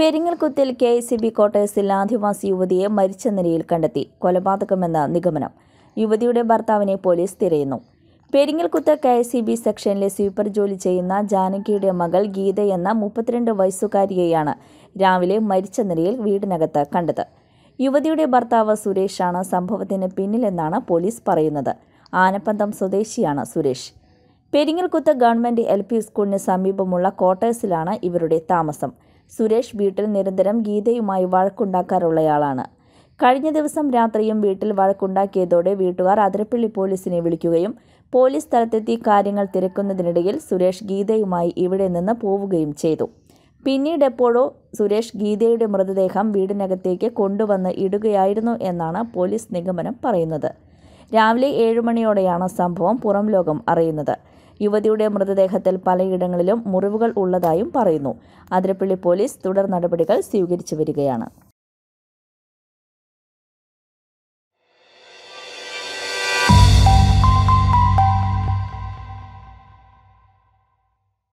പെരിങ്ങൽകുത്തിൽ K S C B ക്വാർട്ടേഴ്സിൽ ആദിവാസി യുവതിയെ മരിച്ച നിലയിൽ കണ്ടെത്തി കൊലപാതകമെന്ന നിഗമനം യുവതിയുടെ ഭർത്താവിനെ പോലീസ് തിരയുന്നു പെരിങ്ങൽകുത്ത് കെ എസ് സി ബി സെക്ഷനിലെ സ്വീപ്പർ ജോലി ചെയ്യുന്ന ജാനകിയുടെ മകൾ ഗീത എന്ന മുപ്പത്തിരണ്ട് വയസ്സുകാരിയെയാണ് രാവിലെ മരിച്ച നിലയിൽ വീടിനകത്ത് കണ്ടത് യുവതിയുടെ ഭർത്താവ് സുരേഷാണ് സംഭവത്തിന് പിന്നിലെന്നാണ് പോലീസ് പറയുന്നത് ആനപ്പന്തം സ്വദേശിയാണ് Suresh Peringalkuthu government L P സ്കൂളിന് സമീപമുള്ള ക്വാർട്ടേഴ്സിലാണ് ഇവരുടെ താമസം സുരേഷ് വീട്ടിൽ നിരന്തരം ഗീതയുമായി വഴക്കുണ്ടാക്കാറുള്ളയാളാണ് കഴിഞ്ഞ ദിവസം രാത്രിയും വീട്ടിൽ വഴക്കുണ്ടാക്കിയതോടെ വീട്ടുകാർ അതിരപ്പള്ളി പോലീസിനെ വിളിക്കുകയും പോലീസ് സ്ഥലത്തെത്തി കാര്യങ്ങൾ തിരക്കുന്നതിനിടയിൽ സുരേഷ് ഗീതയുമായി ഇവിടെ നിന്ന് പോവുകയും ചെയ്തു പിന്നീട് എപ്പോഴോ സുരേഷ് ഗീതയുടെ മൃതദേഹം വീടിനകത്തേക്ക് കൊണ്ടുവന്ന് ഇടുകയായിരുന്നു എന്നാണ് പോലീസ് നിഗമനം പറയുന്നത് രാവിലെ ഏഴുമണിയോടെയാണ് സംഭവം പുറംലോകം അറിയുന്നത് യുവതിയുടെ മൃതദേഹത്തിൽ പലയിടങ്ങളിലും മുറിവുകൾ ഉള്ളതായും പറയുന്നു അതിരപ്പള്ളി പോലീസ് തുടർ നടപടികൾ സ്വീകരിച്ചു വരികയാണ്